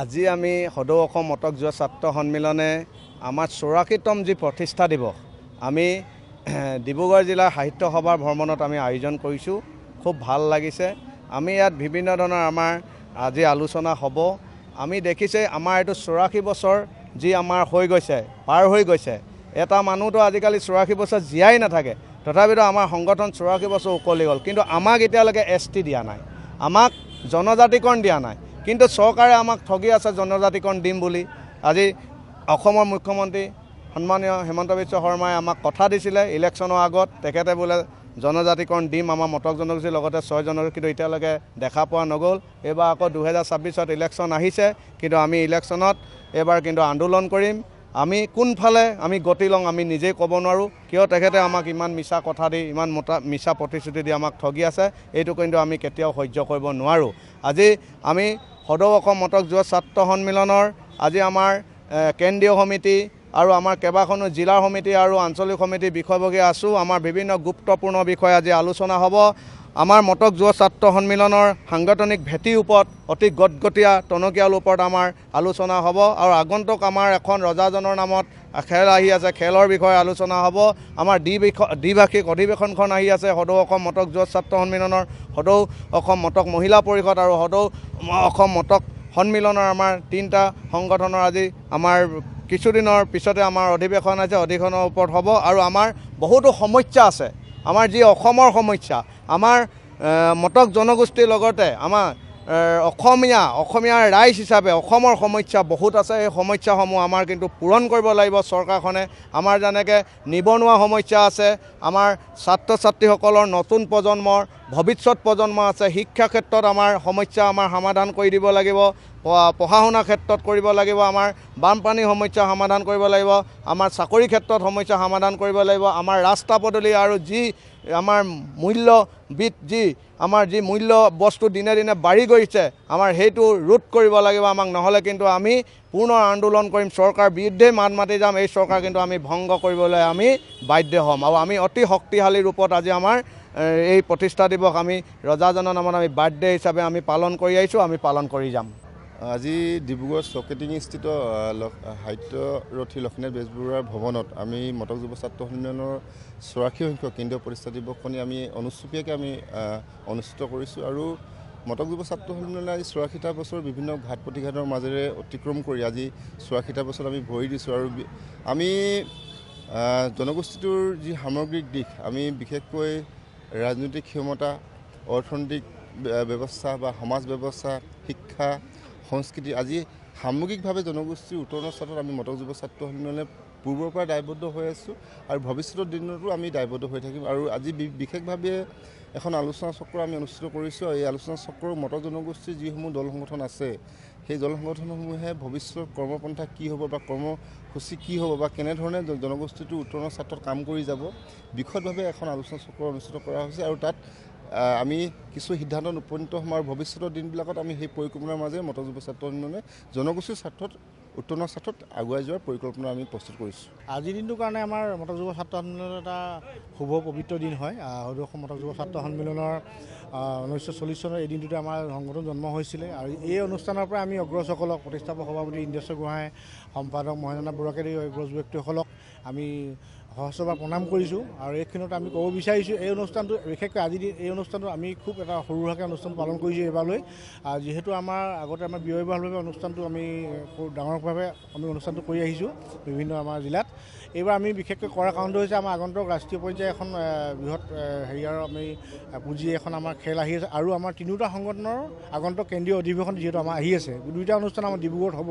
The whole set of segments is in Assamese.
আজি আমি সদৌ অসম অটক যোৱা ছাত্ৰ সন্মিলনে আমাৰ চৌৰাশীতম যি প্ৰতিষ্ঠা দিৱস আমি ডিব্ৰুগড় জিলাৰ সাহিত্য সভাৰ ভ্ৰমণত আমি আয়োজন কৰিছোঁ খুব ভাল লাগিছে আমি ইয়াত বিভিন্ন ধৰণৰ আমাৰ আজি আলোচনা হ'ব আমি দেখিছে আমাৰ এইটো চৌৰাশী বছৰ যি আমাৰ হৈ গৈছে পাৰ হৈ গৈছে এটা মানুহতো আজিকালি চৌৰাশী বছৰ জীয়াই নাথাকে তথাপিতো আমাৰ সংগঠন চৌৰাশী বছৰ উকলি গ'ল কিন্তু আমাক এতিয়ালৈকে এছ টি দিয়া নাই আমাক জনজাতিকৰণ দিয়া নাই কিন্তু চৰকাৰে আমাক ঠগি আছে জনজাতিকৰণ দিম বুলি আজি অসমৰ মুখ্যমন্ত্ৰী সন্মানীয় হিমন্ত বিশ্ব শৰ্মাই আমাক কথা দিছিলে ইলেকশ্যনৰ আগত তেখেতে বোলে জনজাতিকৰণ দিম আমাৰ মটক জনগোষ্ঠীৰ লগতে ছয়জনক কিন্তু এতিয়ালৈকে দেখা পোৱা নগ'ল এইবাৰ আকৌ দুহেজাৰ ছাব্বিছত ইলেকশ্যন আহিছে কিন্তু আমি ইলেকশ্যনত এইবাৰ কিন্তু আন্দোলন কৰিম আমি কোনফালে আমি গতি লওঁ আমি নিজেই ক'ব নোৱাৰোঁ কিয় তেখেতে আমাক ইমান মিছা কথা দি ইমান মোটা মিছা প্ৰতিশ্ৰুতি দি আমাক ঠগি আছে এইটো কিন্তু আমি কেতিয়াও সহ্য কৰিব নোৱাৰোঁ আজি আমি সদৌ অসম মটক যোৱা ছাত্ৰ সন্মিলনৰ আজি আমাৰ কেন্দ্ৰীয় সমিতি আৰু আমাৰ কেইবাখনো জিলা সমিতি আৰু আঞ্চলিক সমিতি বিষয়বগী আছোঁ আমাৰ বিভিন্ন গুৰুত্বপূৰ্ণ বিষয় আজি আলোচনা হ'ব আমাৰ মটক যুৱ ছাত্ৰ সন্মিলনৰ সাংগঠনিক ভেটিৰ ওপৰত অতি গদগটীয়া টনকিয়াল ওপৰত আমাৰ আলোচনা হ'ব আৰু আগন্তুক আমাৰ এখন ৰজাজনৰ নামত খেল আহি আছে খেলৰ বিষয়ে আলোচনা হ'ব আমাৰ দ্বিবিষ দ্বিভাষিক অধিৱেশনখন আহি আছে সদৌ অসম মটক যুৱ ছাত্ৰ সন্মিলনৰ সদৌ অসম মটক মহিলা পৰিষদ আৰু সদৌ অসম মটক সন্মিলনৰ আমাৰ তিনিটা সংগঠনৰ আজি আমাৰ কিছুদিনৰ পিছতে আমাৰ অধিৱেশন আছে অধিৱেশনৰ ওপৰত হ'ব আৰু আমাৰ বহুতো সমস্যা আছে আমাৰ যি অসমৰ সমস্যা আমাৰ মটক জনগোষ্ঠীৰ লগতে আমাৰ অসমীয়া অসমীয়াৰ ৰাইজ হিচাপে অসমৰ সমস্যা বহুত আছে সেই সমস্যাসমূহ আমাৰ কিন্তু পূৰণ কৰিব লাগিব চৰকাৰখনে আমাৰ যেনেকৈ নিবনুৱা সমস্যা আছে আমাৰ ছাত্ৰ ছাত্ৰীসকলৰ নতুন প্ৰজন্মৰ ভৱিষ্যত প্ৰজন্ম আছে শিক্ষা ক্ষেত্ৰত আমাৰ সমস্যা আমাৰ সমাধান কৰি দিব লাগিব পঢ়া শুনা ক্ষেত্ৰত কৰিব লাগিব আমাৰ বানপানীৰ সমস্যা সমাধান কৰিব লাগিব আমাৰ চাকৰি ক্ষেত্ৰত সমস্যা সমাধান কৰিব লাগিব আমাৰ ৰাস্তা পদূলি আৰু যি আমাৰ মূল্যবিধ যি আমাৰ যি মূল্য বস্তু দিনে দিনে বাঢ়ি গৈ কৰিছে আমাৰ সেইটো ৰোধ কৰিব লাগিব আমাক নহ'লে কিন্তু আমি পুনৰ আন্দোলন কৰিম চৰকাৰৰ বিৰুদ্ধেই মাত মাতি যাম এই চৰকাৰ কিন্তু আমি ভংগ কৰিবলৈ আমি বাধ্য হ'ম আৰু আমি অতি শক্তিশালী ৰূপত আজি আমাৰ এই প্ৰতিষ্ঠা দিৱস আমি ৰজাজনৰ নামত আমি বাৰ্থডে হিচাপে আমি পালন কৰি আহিছোঁ আমি পালন কৰি যাম আজি ডিব্ৰুগড় চকেটিংস্থিত সাহিত্যৰথী লক্ষ্মীনাথ বেজবৰুৱাৰ ভৱনত আমি মটক যুৱ ছাত্ৰ সন্মিলনৰ চৌৰাশী সংখ্যক কেন্দ্ৰীয় প্ৰতিষ্ঠা দিৱসখনি আমি অনুষ্ঠুপীয়াকৈ আমি অনুষ্ঠিত কৰিছোঁ আৰু মটকজীৱ ছাত্ৰ সন্মিলনে আজি চোৰাশীটা বছৰ বিভিন্ন ঘাট প্ৰতিঘাটৰ মাজেৰে অতিক্ৰম কৰি আজি চোৰাশীটা বছৰ আমি ভৰি দিছোঁ আৰু আমি জনগোষ্ঠীটোৰ যি সামগ্ৰিক দিশ আমি বিশেষকৈ ৰাজনৈতিক ক্ষমতা অৰ্থনৈতিক ব্যৱস্থা বা সমাজ ব্যৱস্থা শিক্ষা সংস্কৃতি আজি সামগ্ৰিকভাৱে জনগোষ্ঠীৰ উত্তৰণৰ ক্ষেত্ৰত আমি মটক যুৱ ছাত্ৰ সন্মিলনে পূৰ্বৰ পৰা দায়বদ্ধ হৈ আছোঁ আৰু ভৱিষ্যতৰ দিনতো আমি দায়বদ্ধ হৈ থাকিম আৰু আজি বিশেষভাৱে এখন আলোচনা চক্ৰ আমি অনুষ্ঠিত কৰিছোঁ আৰু এই আলোচনা চক্ৰৰ মত জনগোষ্ঠীৰ যিসমূহ দল সংগঠন আছে সেই দল সংগঠনসমূহে ভৱিষ্যতৰ কৰ্মপন্থা কি হ'ব বা কৰ্মসূচী কি হ'ব বা কেনেধৰণে জনগোষ্ঠীটো উত্তৰণৰ স্বাৰ্থত কাম কৰি যাব বিশদভাৱে এখন আলোচনা চক্ৰ অনুষ্ঠিত কৰা হৈছে আৰু তাত আমি কিছু সিদ্ধান্তত উপনীত হ'ম আৰু ভৱিষ্যতৰ দিনবিলাকত আমি সেই পৰিকল্পনাৰ মাজেৰে মত যুৱ ছাত্ৰ উন্নয়নে জনগোষ্ঠীৰ স্বাৰ্থত উত্তীৰ্ণ স্বাৰ্থত আগুৱাই যোৱাৰ পৰিকল্পনা আমি প্ৰস্তুত কৰিছোঁ আজিৰ দিনটোৰ কাৰণে আমাৰ মত যুৱ ছাত্ৰ সন্মিলনৰ এটা শুভ পবিত্ৰ দিন হয় অসম মত যুৱ ছাত্ৰ সন্মিলনৰ ঊনৈছশ চল্লিছ চনৰ এই দিনটোতে আমাৰ সংগঠন জন্ম হৈছিলে আৰু এই অনুষ্ঠানৰ পৰা আমি অগ্ৰজসকলক প্ৰতিষ্ঠাপক সভাপতি ইন্দ্ৰেশ্বৰ গোহাঁই সম্পাদক মহেন্দ্ৰনাথ বৰুৱাকে ধৰি অগ্ৰজ ব্যক্তিসকলক আমি সহজসভা প্ৰণাম কৰিছোঁ আৰু এইখিনিতে আমি ক'ব বিচাৰিছোঁ এই অনুষ্ঠানটো বিশেষকৈ আজি এই অনুষ্ঠানটো আমি খুব এটা সৰু সুৰাকৈ অনুষ্ঠান পালন কৰিছোঁ এইবাৰলৈ আৰু যিহেতু আমাৰ আগতে আমাৰ ব্যয়বহুলভাৱে অনুষ্ঠানটো আমি ডাঙৰভাৱে আমি অনুষ্ঠানটো কৰি আহিছোঁ বিভিন্ন আমাৰ জিলাত এইবাৰ আমি বিশেষকৈ কৰা কাৰণটো হৈছে আমাৰ আগন্তক ৰাষ্ট্ৰীয় পৰ্যায়ৰ এখন বৃহৎ হেৰিয়াৰ আমি পুঁজি এখন আমাৰ খেল আহি আছে আৰু আমাৰ তিনিওটা সংগঠনৰ আগন্তক কেন্দ্ৰীয় অধিৱেশন যিহেতু আমাৰ আহি আছে দুয়োটা অনুষ্ঠান আমাৰ ডিব্ৰুগড়ত হ'ব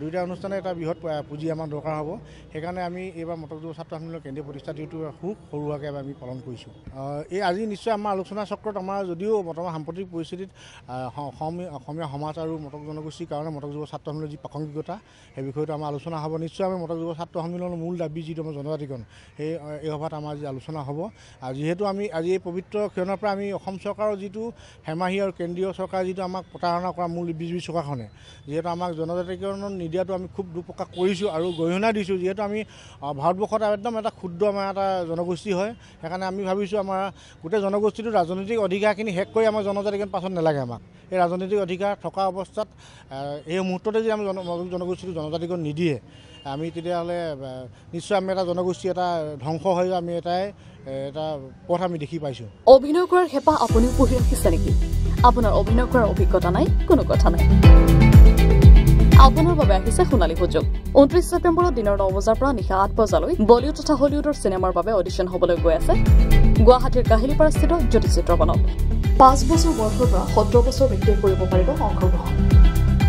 দুয়োটা অনুষ্ঠানে এটা বৃহৎ পুঁজি আমাৰ দৰকাৰ হ'ব সেইকাৰণে আমি এইবাৰ মটৰযোগ ছাত্ৰ সন্মিলন কেন্দ্ৰীয় প্ৰতিষ্ঠাটো খুব সৰুৱাকৈ আমি পালন কৰিছোঁ এই আজি নিশ্চয় আমাৰ আলোচনা চক্ৰত আমাৰ যদিও বৰ্তমান সাম্প্ৰতিক পৰিস্থিতিত অসমীয়া সমাজ আৰু মটক জনগোষ্ঠীৰ কাৰণে মটক যুৱ ছাত্ৰ সন্মিলনৰ যি প্ৰাসংগিকতা সেই বিষয়টো আমাৰ আলোচনা হ'ব নিশ্চয় আমি মটক যুৱ ছাত্ৰ সন্মিলনৰ মূল দাবী যিটো আমাৰ জনজাতিকৰণ সেই এই সভাত আমাৰ আজি আলোচনা হ'ব আৰু যিহেতু আমি আজি এই পবিত্ৰ ক্ষণৰ পৰা আমি অসম চৰকাৰৰ যিটো হেমাহী আৰু কেন্দ্ৰীয় চৰকাৰে যিটো আমাক প্ৰতাৰণা কৰা মূল বিজেপি চৰকাৰখনে যিহেতু আমাক জনজাতিকৰণ নিদিয়াটো আমি খুব দুঃপ্ৰকাশ কৰিছোঁ আৰু গৰিহণা দিছোঁ যিহেতু আমি ভাৰতবৰ্ষত একদম এটা এটা ক্ষুদ্ৰ আমাৰ এটা জনগোষ্ঠী হয় সেইকাৰণে আমি ভাবিছোঁ আমাৰ গোটেই জনগোষ্ঠীটো ৰাজনৈতিক অধিকাৰখিনি শেষ কৰি আমাৰ জনজাতিখন পাছত নেলাগে আমাক এই ৰাজনৈতিক অধিকাৰ থকা অৱস্থাত এই মুহূৰ্ততে যদি আমি জনগোষ্ঠীটো জনজাতিকৰণ নিদিয়ে আমি তেতিয়াহ'লে নিশ্চয় আমি এটা জনগোষ্ঠী এটা ধ্বংস হৈ আমি এটাই এটা পথ আমি দেখি পাইছোঁ অভিনয় কৰাৰ হেঁপাহ আপুনিও পঢ়ি ৰাখিছে নেকি আপোনাৰ অভিনয় কৰাৰ অভিজ্ঞতা নাই কোনো কথা নাই আপোনাৰ বাবে আহিছে সোণালী সুযোগ ঊনত্ৰিশ ছেপ্টেম্বৰত দিনৰ ন বজাৰ পৰা নিশা আঠ বজালৈ বলিউড তথা হলিউডৰ চিনেমাৰ বাবে অডিশ্যন হবলৈ গৈ আছে গুৱাহাটীৰ কাহিলীপাৰা স্থিত জ্যোতি চিত্ৰবনত পাঁচ বছৰ বয়সৰ পৰা সত্তৰ বছৰ ব্যক্তিয়ে কৰিব পাৰিব অংশগ্ৰহণ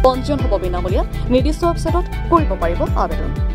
পঞ্জীয়ন হ'ব বিনামূলীয়া নিৰ্দিষ্ট ৱেবছাইটত কৰিব পাৰিব আবেদন